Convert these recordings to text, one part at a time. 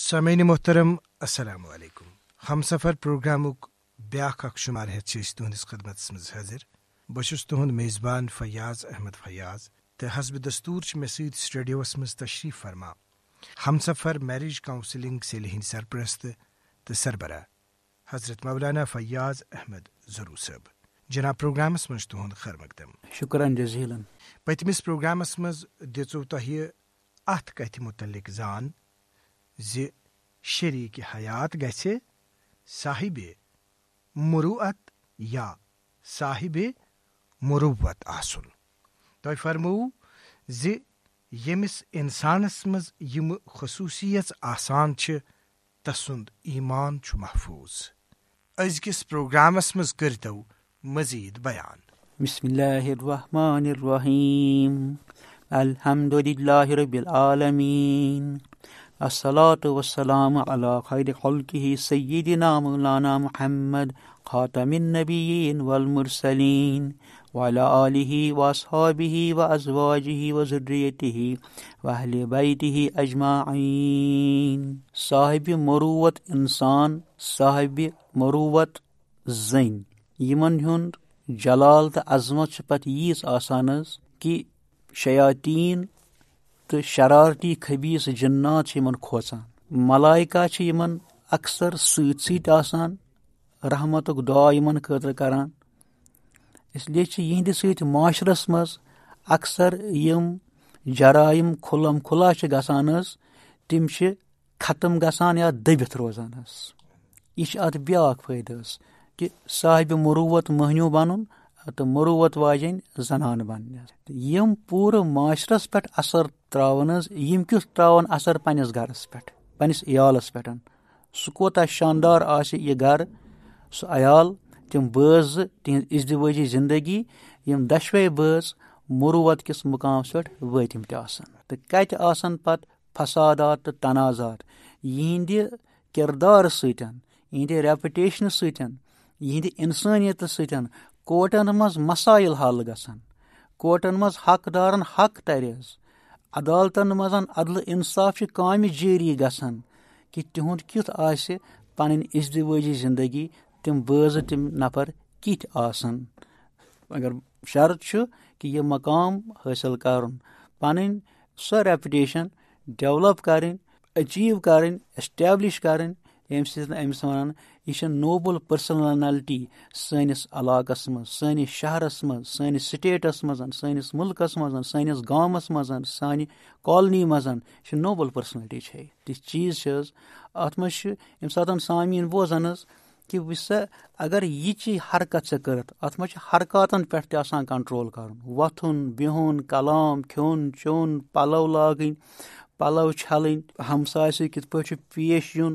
سمین محترم السلام علیکم ہم سفر پروگرام بیا اخ شمار ہتھ چند خدمت مز حاضر بہس تہد میزبان فیاض احمد فیاض تو حسب دستور مے ست سٹوڈ مز تشریف فرما ہم سفر میرج کاؤنسلنگ سیل ہند سرپرست تو سربراہ حضرت مولانا فیاض احمد ضرور صب جناب پروگرامس مز خیر مقدم شکران جزیلن پتمس پروگرامس پورورامس من دہ ات متعلق زان زِ شریٖک حیات گژھِ صاحبِ مروعت یا صاحبِ مروت آسُن تۄہہِ فرمووُ زِ ییٚمِس اِنسانَس منٛز یِمہٕ آرمو آسان چھِ تسُنٛد ایٖمان چھُ محفوٗظ أزکِس پروگرامَس منٛز مزتو مزید بیان بسم اللہ الرحیم رب السلات والسلام على علق خلقه سعید مولانا محمد خاتم نبی ولمرسل وعلى آله وأصحابه وأزواجه و وأهل بيته أجمعين زریتی واہل بی صاحب مروت انسان صاحب مرووت زن ہند جلال تو عظمت پتہ یس آز کہ شیطین تو شرارتی خبیص جنات کوچان ملائکہ اکثر ست سحمت دعا ان خطر کران اس لیے یہ معاشرس مذ اکثر جرائم کلم کھلا گز تم ختم یا گبتھ روز یہ فید حسہ صاحب مرووت مہنیو بن تہٕ مروت واجیٚنۍ زنانہٕ بنٛنہِ تہٕ یِم پوٗرٕ معاشرس پٮ۪ٹھ اَثر ترٛاوان حظ یِم کِیُتھ ترٛاون اثر پنٕنِس گرس پٮ۪ٹھ پنٕنِس عیالس پٮ۪ٹھ سُہ کوٗتاہ شاندار آسہِ یہِ گرٕ سُہ عیال تِم بٲژ زٕ تِہنٛز اِزتِوٲجی زندگی یِم دۄشوے بٲژ مروت کِس مُقامس پٮ۪ٹھ وٲتِم تہِ آسن تہٕ کَتہِ آسان پتہٕ فسادات تہٕ تنازات یِہنٛدِ کِردارٕ سۭتۍ یِہنٛدِ ریٚپٹیشنہٕ سۭتۍ یِہنٛدِ انسٲنیتہٕ سۭتۍ کوٹن کورٹن مسائل حل کوٹن مق حقدارن حق تریز عدالتن مز عدل انصاف کام جی گھن کہ تہد کتہ پندوجی زندگی تم بز تم نفر آسن اگر شرط کہ یہ مقام حاصل کرپٹن ڈیولپ کریں اچیو کریں اسٹلش کریں سۭتۍ أمِس یمس امس و نوبل کالنی منٛز یہِ چھِ مزس پٔرسٕنَلٹی چھےٚ یہِ تِژھ چیٖز چھِ حظ اَتھ منٛز چھِ ییٚمہِ سات سامعیٖن بوزان حظ کہِ وٕچھ سا اگر یہِ چی حرکت ژےٚ کٔرٕتھ اَتھ منٛز سے کرت اتھاتن پہ آپ کنٹرول کرتھن بہن کلام کلو چھَلٕنۍ پلو سۭتۍ کِتھ پٲٹھۍ چھُ پیش یُن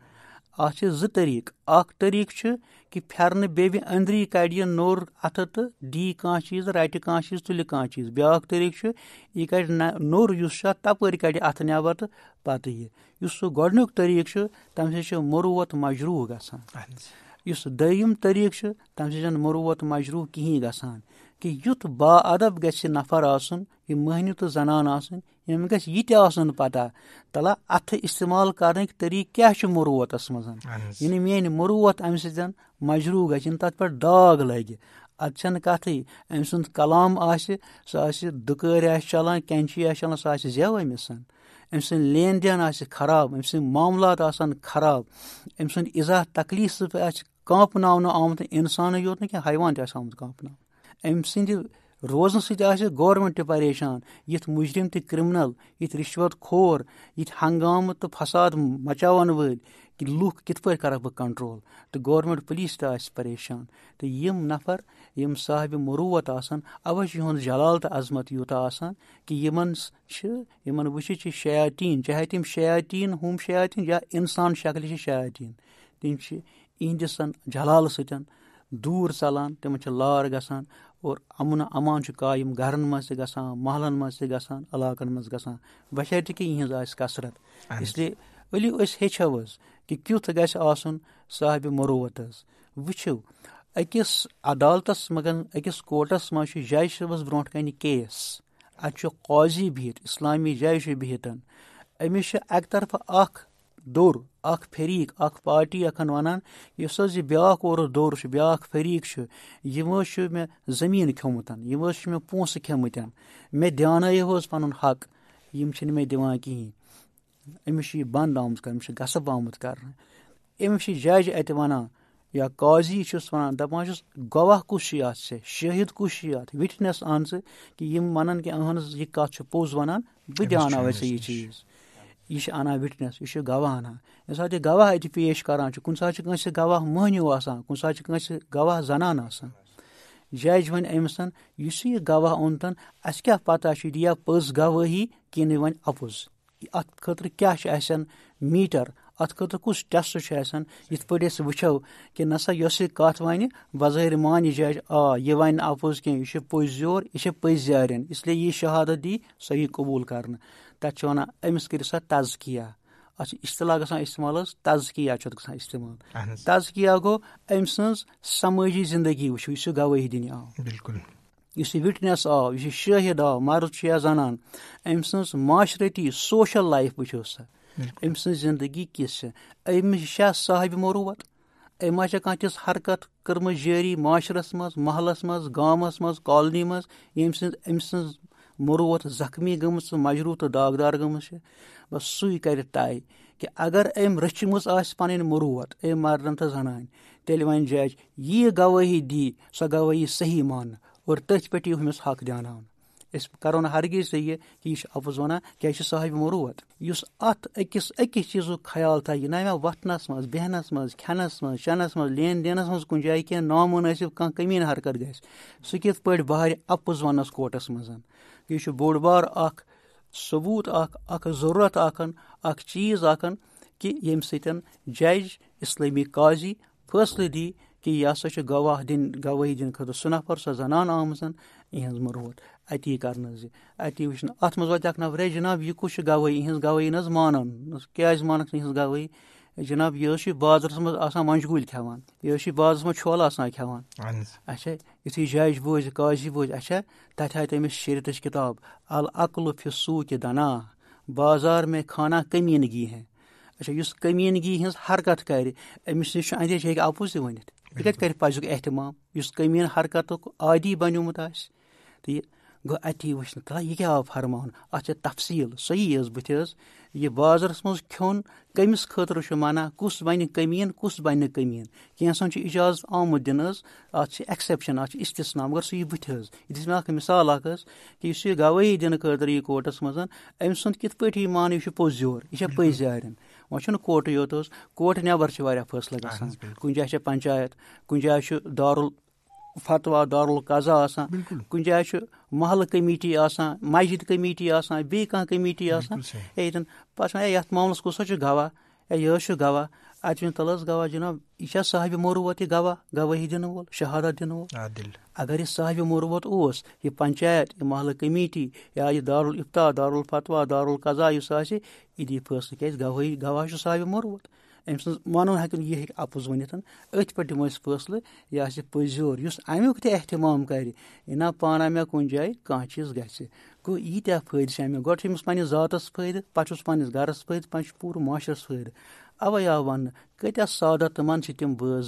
اتھ زٕ چھُ کہِ أنٛدری کَڑِ یہِ نوٚر اَتھٕ تہٕ دی کانٛہہ کانٛہہ کانٛہہ چیٖز چیٖز رَٹہِ تُلہِ چیٖز بیٛاکھ کہ چھُ یہِ کَڑِ نوٚر یُس چھُ اَتھ تَپٲرۍ کَڑِ اَتھٕ کچھ تہٕ پَتہٕ یہِ یُس سُہ گۄڈنیُک نورس چھُ تَمہِ سۭتۍ چھُ پہ مجروٗح گژھان یُس دوٚیِم گا چھُ تَمہِ سۭتۍ تم سروت مجروٗح کہین گژھان کہ با ادب نفر گھر آئی مہنیو تو زنان تلا آتہ تلہ اتعمال کرنک طریقہ کیا مرووت من یہ یعنی میم مروت امہ سن مجرو گے تات پاغ لگی ام سلام آ سہ دکہ چلانچی چلانا سہ زمس ام لین دین آراب ام ساملات آراب اما تکلیف ساپنہ آمت انسان یوتنا کی حیوان تیس آمت کانپن سٕنٛدِ روزنہٕ سۭتۍ آسہِ روزن تہِ پریشان یِتھ مُجرِم تہِ ترمنل یِتھ رِشوت خور یِتھ ہنگامہٕ تہٕ فساد وٲلۍ کہِ لُکھ کِتھ پٲٹھۍ لکھ بہٕ پہ تہٕ تو پُلیٖس تہِ آسہِ پریشان تہٕ یِم نفر یِم یہ صاحب مرووت آوت یِہُنٛد جلال تہٕ عظمت یوٗتاہ آسان کہِ چھِ کہ وٕچھِتھ چھِ شایاتین چاہے تِم ہُم تم یا اِنسان شکلہِ چھِ شکل تِم چھِ اہندسن جلالہٕ سۭتۍ دوٗر دور ثلان چھِ لار گژھان گور امنہ امان قائم گھر مسان محلن ؤلِو أسۍ ہیٚچھو حظ کہِ کیُتھ گژھِ آسُن صاحبہِ مروت حظ وٕچھِو أکِس عدالتَس مرووت أکِس کوٹَس منٛز چھُ مزے صٲبَس برونٛٹھ کَنہِ کیس اَتہِ چھُ اتھا بِہِتھ اِسلامی چھُ بِہِتھ أمِس امس اَکہِ طرفہٕ اَکھ در ارق پارٹی ونان اس حسا ارس دیا فريق یہ میں زمین کومت یم میں پوسہ کم میں دیانا پن حق یہ میں دیان کہیں امس بند آمت كر امس گمت كر امس جاج اتہان یاضی چس وان داپ گاہ کس اتہ شہد کس وٹنیس آن ثہ ونان کہ اہن کا پوز و بہ دا ثہ چیز یہ انا وٹنس یہ گواہ انان یہِ گواہ ات پیش کُنہِ ساتہٕ چھِ کٲنٛسہِ گواہ آسان کُنہِ ساتہٕ چھِ کٲنٛسہِ گواہ زنان آسان جج وَنہِ أمِس یُس یہِ گواہ اوٚنتَن اَسہِ کیٛاہ پَتہ دِیا پٔز گوٲہی کِنہٕ وۄنۍ اَپُز اَتھ خٲطرٕ کیٛاہ چھُ پز گواہی اَتھ خٲطرٕ کُس ٹٮ۪سٹ چھُ میٹر یِتھ پٲٹھۍ أسۍ وٕچھو کہِ نَسا یۄس یہِ کَتھ وَنہِ بظٲہِر مان جج آ یہِ وَنہِ نہٕ اَپُز کینٛہہ یہِ چھُ پٔزۍ یور یہِ چھِ پٔزۍ اس اِسلیے یہِ شہادت دی سۄ یی قبوٗل کَرنہٕ تَتھ چھِ وَنان أمِس کٔرِو سا اَتھ چھِ گژھان تذکیا اتطلاح گان امال تذکیات گانا اتمال تذکیا گو ام سماجی زندگی یُس یہِ گوٲہی دِنہِ آو بِلکُل یُس یہِ وِٹنٮ۪س آو یُس یہِ شٲہِد آو شاہد چھُ یا زَنان أمۍ سٕنٛز ساشرتی سوشَل لایف وٕچھو سا أمۍ سٕنٛز ام سندگی کس اما صاحب مروت کانٛہہ تِژھ حرکت کٔرمٕژ جٲری معاشرَس منٛز محلَس منٛز گامَس منٛز کالنی منٛز ییٚمہِ سٕنٛز أمۍ سٕنٛز مروت زخمی گم مجرو داغ دار سُے سو طے کہ اگر أمۍ رٔچھمٕژ آسہِ پَنٕنۍ مروت أمۍ مرن تہٕ زنان تیٚلہِ وَنہِ جاج یہ گوٲہی دی سۄ گوٲہی صحیح ماننہٕ اور تٔتھۍ پٮ۪ٹھ یی ہوس حق دن اس کرز تھی کہ یہ ونان کیا صاحب مروت اسکس چیزوں خیال تا یہ وتنس منہس منس من چین دینس من کن جائیں کہ نامونس کمین حرکت گھر سک پہ بہت اپز ونس کورٹس مز بوڑ بار اخبوت اخورت اک ایز اک کہ یم سن جسل قاضی فاصلہ د کہ یہ سا گواہ دن گواہی دن خطر سہ نفر سنان آم اہن مروت اتی کر وشن گَوٲیی منتھ نفر ہے جناب یہ کس گوی اہن گوی نا مانو کیا مانکن گو جناب یہ بازرس مجھا منج گل کھان یہ بازر مجھ چھل آنا كی اچھا یھ جاج بوزِ كاجی بوجھ اچھا تی تمس شیرت كتاب القلف تہِ دَنا بازار مےٚ خانہ كمینگی ہے اچھا یُس حرکت کَرِ أمِس نِش چھُ اَندیش ہیٚکہِ اَپُز تہِ ؤنِتھ یہِ کَتہِ کَرِ پَزیُک احتِمام یُس اس كمین عادی بَنیومُت آسہِ تہٕ گوٚو اَتی وٕچھنہٕ کانٛہہ یہِ یہِ کیٛاہ آو فرماوُن اَتھ چھِ تفصیٖل صحیح حظ حظ بٕتھِ گی وشن تعلیٰ یہ کیا فرما اتھ تفصیل سی بت یہ بازرس مز کمس خطر منع کس بمین کس بہین کیسن اجاز آمت دن اتسپشن اتقص نام مگر سُہ یہِ یہِ بٕتھِ حظ حظ دِژ مےٚ اَکھ اَکھ مِثال کہِ یُس یہِ دیکھ دِنہٕ خٲطرٕ یہِ کوٹَس منٛز أمۍ سُنٛد کِتھ پٲٹھۍ کت پی یہِ چھُ پوٚز یور یہِ چھےٚ پٔزۍ وۄنۍ چھُنہٕ کوٹٕے یوت حظ کوٹہٕ نٮ۪بر چھِ واریاہ فٲصلہٕ گژھان کُنہِ جایہِ چھےٚ پَنچایت کُنہِ جایہِ چھُ دارُل فتوا دار آسان آن جائیں محلہ کمیٹی آجد کمیٹی آئی کمیٹی آتن پہ یعت معاملس کس چھُ گواہ یہ گوا اتنا تلس گواہ جنہ یہ صاحب مروت یہ گواہ گواہی دن وول شہادت دن وول اگر یہ صاحب مروت اس پنچایت یہ محل کمیٹی یا دارالفتا دارالفتوا دارالقضا الفطار دار الفوا دارالقاس دصلہ کچھ گوھی گواہ چھُ صاحب مروت أمۍ سٕنٛز یہِ یہِ ہیٚکہِ اَپُز ؤنِتھ أتھۍ پٮ۪ٹھ دِمو أسۍ فٲصلہٕ یُس اَمیُک تہِ احتِمام ام نہ پانا مےٚ کُنہِ جایہِ کانٛہہ چیٖز گژھِ گوٚو ییٖتیٛاہ فٲیدٕ چھِ جائیں گۄڈٕ چھُ أمِس پنٛنِس ذاتَس فٲیدٕ پَتہٕ چھُس پنٛنِس گَرَس فٲیدٕ پَتہٕ چھُ پوٗرٕ معاشرَس فٲیدٕ اَوَے آو وَننہٕ کۭتیٛاہ کۭتیٛاہ تِمَن چھِ تِم بٲژ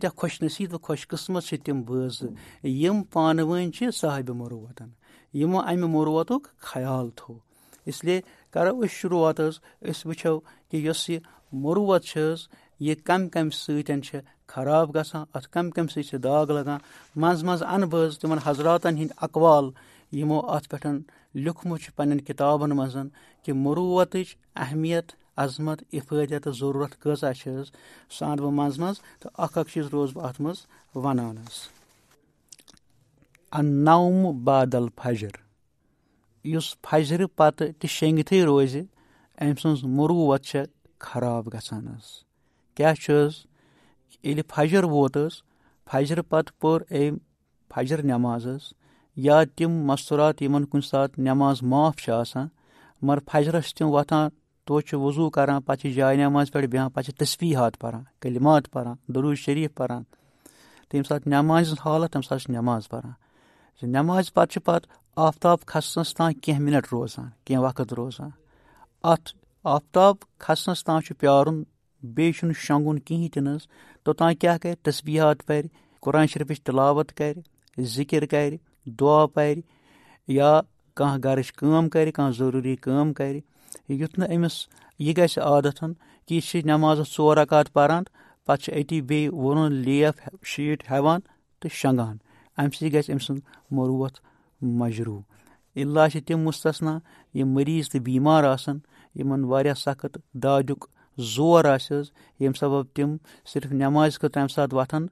زٕ خۄش نصیٖب تہٕ خۄش تمدے چھِ تِم بٲژ زٕ یِم پانہٕ ؤنۍ چھِ صاحبہِ صاحب یِمو اَمہِ مرواتک خیال تھوٚو تھو اسے کرو شروعات یۄس یہِ مروت مروع یہ کم کم سنجھے خراب گژھان گم کم ساغ لگان من من ان تمہ حضرات اقوال یہو ات پھمت پن منٛز کہِ مروتٕچ اہمیت عظمت تہٕ ضروٗرت کۭژاہ سُہ اَنہٕ بہٕ منٛزٕ افادیت تہٕ کیسا سہ چیٖز روزٕ بہٕ بہت منٛز نو حظ نوم بادل فجر یُس پتہٕ تہِ پتہ روزِ أمۍ سٕنٛز مروت چھےٚ خراب گژھان حظ کیٛاہ چھُ حظ ییٚلہِ فجر ووت حظ فجر پتہٕ پور أمۍ فجر نٮ۪ماز حظ یا تِم مستوٗرات یِمن کُنہِ ساتہٕ نٮ۪ماز معاف چھِ آسان مگر فجرس تِم وۄتھان چھِ وضوٗ کران تم و تیسر وضو کر پہ جائے نماز پیڑ بیہ پتہ تصویحات پلمات پروز شریف پیم ساتہٕ نٮ۪مازِ سن حالت ساتہٕ تمہ سات نماز نٮ۪مازِ پتہٕ چھِ پتہٕ آفتاب کھسنس تام کینٛہہ مِنٹ روزان کینٛہہ وقت روزان اتھ آفتاب کھسنس تان پیار بی شونگ کہین توتان کیا کر تسبیہات قرآن شرف تلوت کر ذکر کر دعا یا پہ گرچ کا کروی کر گز عادت کہ نمازس ثات پاران پتہ اتی بیف شیٹ ہوان تو شنگان ام سم سن مروت مجرو اللہ تم مستنہ یہ مریض تو بیمار آ واریاہ سخت داجُک زور آسہِ حظ ییٚمہِ سبب تِم صرف نٮ۪مازِ خٲطرٕ اَمہِ اَمہِ ساتہٕ ساتہٕ وۄتھان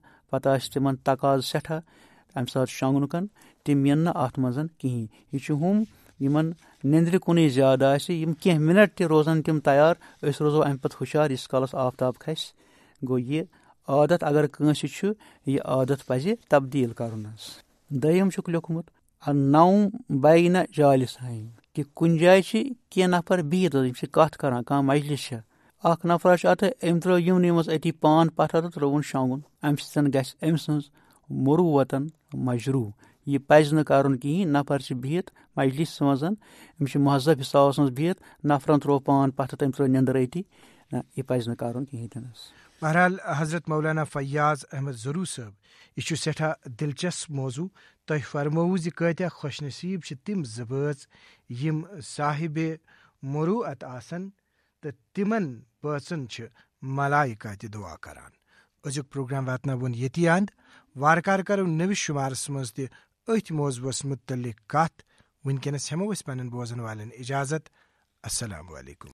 آسہِ تقاض سٮ۪ٹھاہ تِم یِن نہٕ اَتھ منٛز کِہیٖنۍ یہِ چھُ ہُم سات نیٚنٛدرِ کُنُے زیادٕ آسہِ یِم کینٛہہ کن تہِ آنٹ تِم تیار أسۍ روزو اَمہِ امہ ہُشار ییٖتِس اسالس آفتاب گوٚو یہِ عادت اگر کٲنٛسہِ چھُ یہِ عادت تبدیٖل پہ تبدیل کرم لوکمت نو بینہ جالہِ سانہِ کہ کن جائیں کیفر بہت اس مجلس اک نفراش اتہ ام ترنت اتی پان پتر رونگ ام سن گھن س مرو وطن مجروح یہ پزن کہین نفر بہت مجلس مزا امس مذہب حصہ مہت نفرن ترو پان پتر تم تر ندر ات نکر کہین تحس بہرحال حضرت مولانا فیاض احمد ضرور صب یہ سٹھا دلچسپ موضوع تِم زٕ بٲژ یِم نصیب مروٗعت آسَن تہٕ مروعت آ چھِ ملایکہ تہِ دُعا کران أزیُک پروگرام واتناوُن واتن یتی اندار کرو منٛز تہِ أتھۍ موضوع متعلق کت أسۍ ہمو پوزن والٮ۪ن اِجازت السلام علیکُم